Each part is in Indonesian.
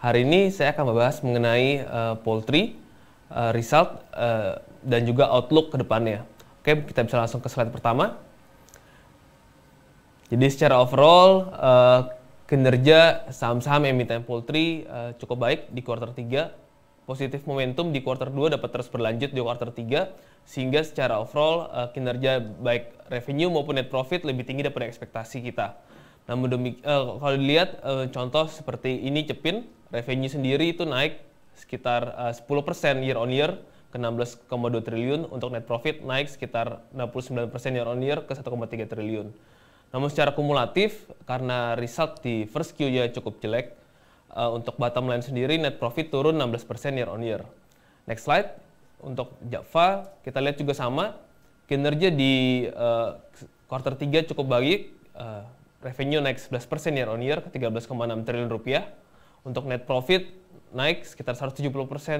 Hari ini saya akan membahas mengenai uh, poultry, uh, result, uh, dan juga outlook ke depannya. Oke, kita bisa langsung ke slide pertama. Jadi secara overall, uh, kinerja saham-saham emiten poultry uh, cukup baik di quarter 3. Positif momentum di quarter 2 dapat terus berlanjut di quarter 3, sehingga secara overall uh, kinerja baik revenue maupun net profit lebih tinggi daripada ekspektasi kita namun demikian, uh, eh, kalau dilihat uh, contoh seperti ini Cepin, revenue sendiri itu naik sekitar eh, uh, 10% year on year ke 16,2 triliun, untuk net profit naik sekitar 69% year on year ke 1,3 triliun. Namun secara kumulatif, karena result di first Q nya cukup jelek, uh, untuk bottom line sendiri net profit turun 16% year on year. Next slide, untuk Java kita lihat juga sama, kinerja di uh, quarter 3 cukup baik, uh, revenue naik 11% year on year ke 13,6 triliun rupiah. Untuk net profit naik sekitar 170%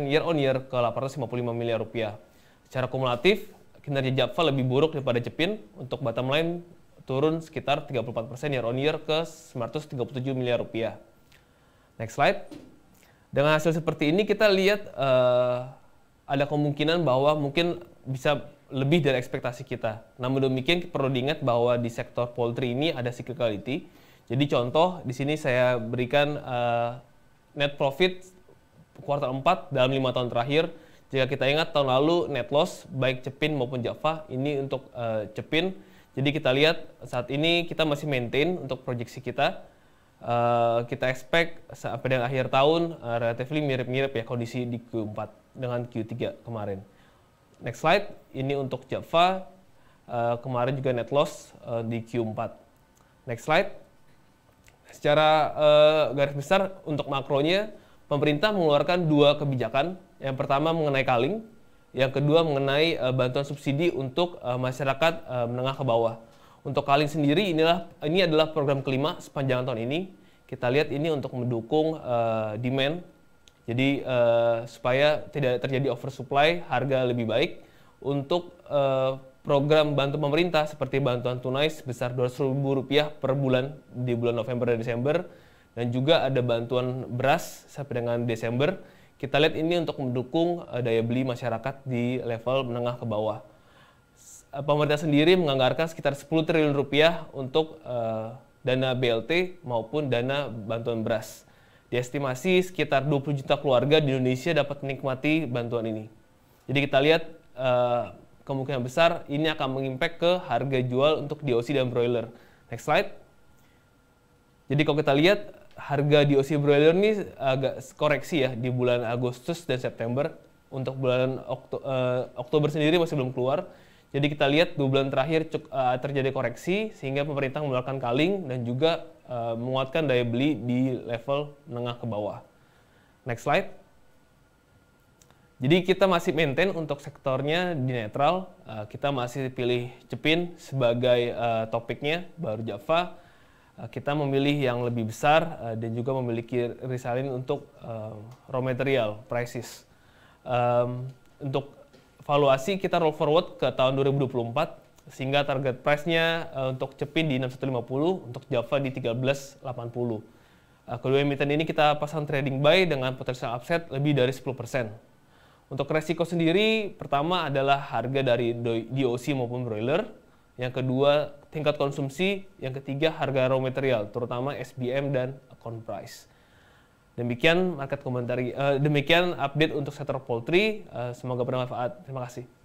year on year ke 855 miliar rupiah. Secara kumulatif, kinerja Java lebih buruk daripada Jepin. Untuk bottom line turun sekitar 34% year on year ke 937 miliar rupiah. Next slide. Dengan hasil seperti ini kita lihat uh, ada kemungkinan bahwa mungkin bisa lebih dari ekspektasi kita. Namun demikian perlu diingat bahwa di sektor poultry ini ada cyclicality. Jadi contoh di sini saya berikan uh, net profit kuartal 4 dalam lima tahun terakhir. Jika kita ingat tahun lalu net loss baik Cepin maupun Java ini untuk uh, Cepin. Jadi kita lihat saat ini kita masih maintain untuk proyeksi kita. Uh, kita expect sampai dengan akhir tahun uh, relatively mirip-mirip ya kondisi di Q4 dengan Q3 kemarin. Next slide. Ini untuk Java. Uh, kemarin juga net loss uh, di Q4. Next slide. Secara uh, garis besar untuk makronya, pemerintah mengeluarkan dua kebijakan. Yang pertama mengenai kaling, yang kedua mengenai uh, bantuan subsidi untuk uh, masyarakat uh, menengah ke bawah. Untuk kaling sendiri inilah ini adalah program kelima sepanjang tahun ini. Kita lihat ini untuk mendukung uh, demand jadi uh, supaya tidak terjadi oversupply, harga lebih baik untuk uh, program bantu pemerintah seperti bantuan tunai sebesar Rp200.000 per bulan di bulan November dan Desember dan juga ada bantuan beras sampai dengan Desember. Kita lihat ini untuk mendukung uh, daya beli masyarakat di level menengah ke bawah. Pemerintah sendiri menganggarkan sekitar 10 triliun rupiah untuk uh, dana BLT maupun dana bantuan beras diestimasi sekitar 20 juta keluarga di Indonesia dapat menikmati bantuan ini. Jadi kita lihat eh, kemungkinan besar ini akan mengimpact ke harga jual untuk DOC dan broiler. Next slide. Jadi kalau kita lihat harga DOC broiler ini agak koreksi ya di bulan Agustus dan September. Untuk bulan eh, Oktober sendiri masih belum keluar jadi kita lihat dua bulan terakhir cuk, uh, terjadi koreksi sehingga pemerintah mengeluarkan kaling dan juga uh, menguatkan daya beli di level menengah ke bawah. Next slide. Jadi kita masih maintain untuk sektornya di netral. Eh, kita masih pilih Cepin sebagai topiknya, baru Java. kita memilih yang lebih besar dan juga memiliki risalin untuk raw material, prices. untuk valuasi kita roll forward ke tahun 2024 sehingga target price-nya eh, untuk Cepin di 6150, untuk Java di 1380. Uh, kedua emiten ini kita pasang trading buy dengan potensial upset lebih dari 10%. Untuk resiko sendiri, pertama adalah harga dari DOC maupun broiler, yang kedua tingkat konsumsi, yang ketiga harga raw material, terutama SBM dan account price. Demikian market komentari, uh, demikian update untuk sektor poultry. Uh, semoga bermanfaat. Terima kasih.